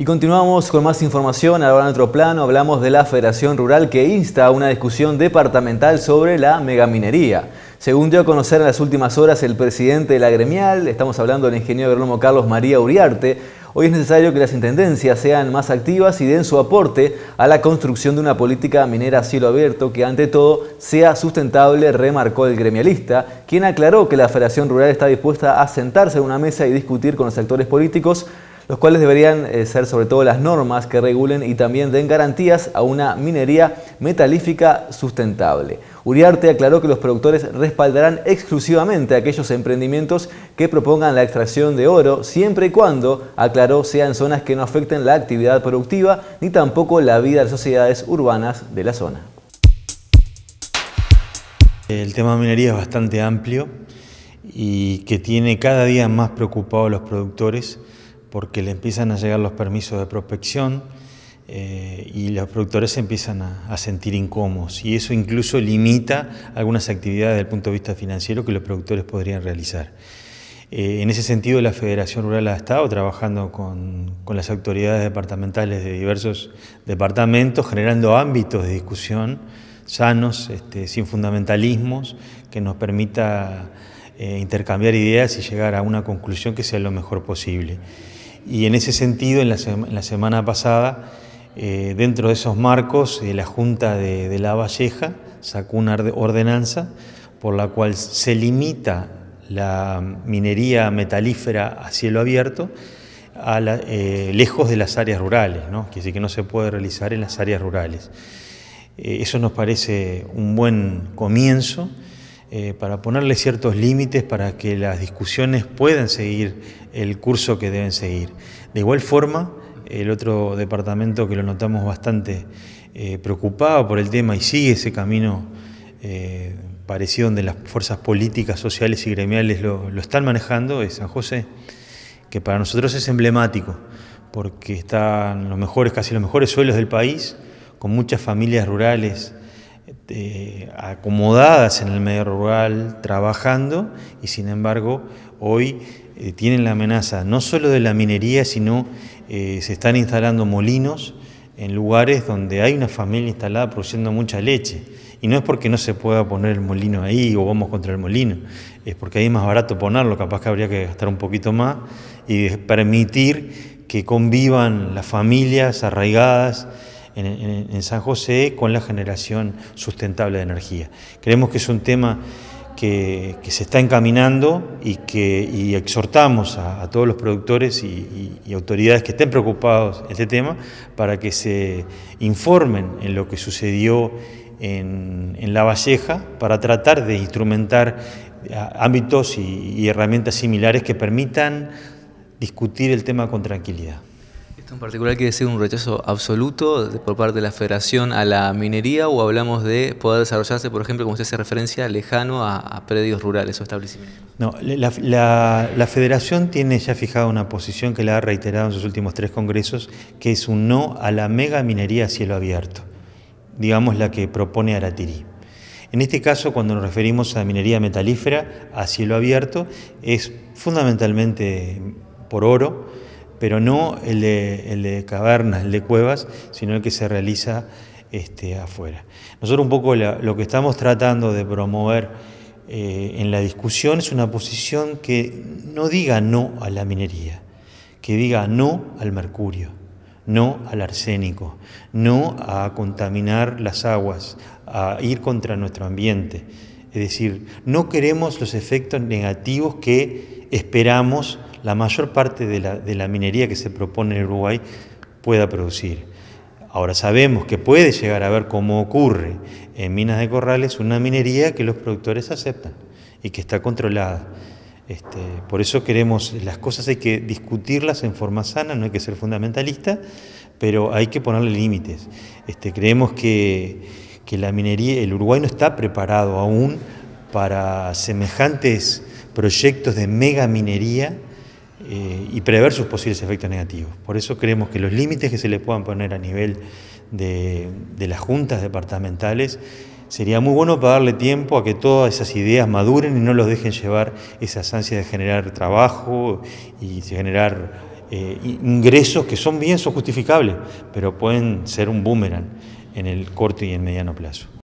Y continuamos con más información. Ahora en otro plano hablamos de la Federación Rural que insta a una discusión departamental sobre la megaminería. Según dio a conocer en las últimas horas el presidente de la gremial, estamos hablando del ingeniero agrónomo Carlos María Uriarte, hoy es necesario que las intendencias sean más activas y den su aporte a la construcción de una política minera a cielo abierto que ante todo sea sustentable, remarcó el gremialista, quien aclaró que la Federación Rural está dispuesta a sentarse en una mesa y discutir con los actores políticos los cuales deberían eh, ser sobre todo las normas que regulen y también den garantías a una minería metalífica sustentable. Uriarte aclaró que los productores respaldarán exclusivamente aquellos emprendimientos que propongan la extracción de oro, siempre y cuando, aclaró, sean zonas que no afecten la actividad productiva ni tampoco la vida de las sociedades urbanas de la zona. El tema de minería es bastante amplio y que tiene cada día más preocupados los productores porque le empiezan a llegar los permisos de prospección eh, y los productores se empiezan a, sentir incómodos y eso incluso limita algunas actividades desde el punto de vista financiero que los productores podrían realizar. Eh, en ese sentido, la Federación Rural ha estado trabajando con, las autoridades departamentales de diversos departamentos, generando ámbitos de discusión sanos, este, sin fundamentalismos, que nos permita eh, intercambiar ideas y llegar a una conclusión que sea lo mejor posible. Y en ese sentido, en la, semana pasada, eh, dentro de esos marcos, eh, la Junta de, La Valleja sacó una ordenanza por la cual se limita la minería metalífera a cielo abierto a eh, lejos de las áreas rurales, que decir que no se puede realizar en las áreas rurales. eso nos parece un buen comienzo para ponerle ciertos límites para que las discusiones puedan seguir el curso que deben seguir. De igual forma, el otro departamento que lo notamos bastante eh, preocupado por el tema y sigue ese camino eh, parecido donde las fuerzas políticas, sociales y gremiales lo, están manejando es San José, que para nosotros es emblemático, porque están los mejores, casi los mejores suelos del país, con muchas familias rurales eh, acomodadas en el medio rural, trabajando, y sin embargo hoy eh, tienen la amenaza no solo de la minería, sino eh, se están instalando molinos en lugares donde hay una familia instalada produciendo mucha leche. Y no es porque no se pueda poner el molino ahí o vamos contra el molino, es porque ahí es más barato ponerlo, capaz que habría que gastar un poquito más y permitir que convivan las familias arraigadas en, en San José con la generación sustentable de energía. Creemos que es un tema que, se está encaminando y que exhortamos a, todos los productores y, autoridades que estén preocupados en este tema para que se informen en lo que sucedió en, en La Valleja para tratar de instrumentar ámbitos y herramientas similares que permitan discutir el tema con tranquilidad en particular quiere decir un rechazo absoluto por parte de la Federación a la minería o hablamos de poder desarrollarse, por ejemplo, como usted hace referencia, lejano a, predios rurales o establecimientos? No, la, Federación tiene ya fijada una posición que la ha reiterado en sus últimos tres congresos, que es un no a la mega minería a cielo abierto, digamos la que propone Aratirí. En este caso, cuando nos referimos a minería metalífera a cielo abierto, es fundamentalmente por oro, pero no el de, cavernas, el de cuevas, sino el que se realiza este, afuera. Nosotros un poco lo que estamos tratando de promover eh, en la discusión es una posición que no diga no a la minería, que diga no al mercurio, no al arsénico, no a contaminar las aguas, a ir contra nuestro ambiente. Es decir, no queremos los efectos negativos que esperamos la mayor parte de la, minería que se propone en Uruguay pueda producir. Ahora sabemos que puede llegar a ver cómo ocurre en minas de corrales una minería que los productores aceptan y que está controlada. Este, por eso queremos, las cosas hay que discutirlas en forma sana, no hay que ser fundamentalista, pero hay que ponerle límites. Este, creemos que, que la minería, el Uruguay no está preparado aún para semejantes proyectos de mega minería eh, y prever sus posibles efectos negativos. Por eso creemos que los límites que se le puedan poner a nivel de, las juntas departamentales sería muy bueno para darle tiempo a que todas esas ideas maduren y no los dejen llevar esas ansias de generar trabajo y generar eh, ingresos que son bien, son justificables, pero pueden ser un boomerang en el corto y en mediano plazo.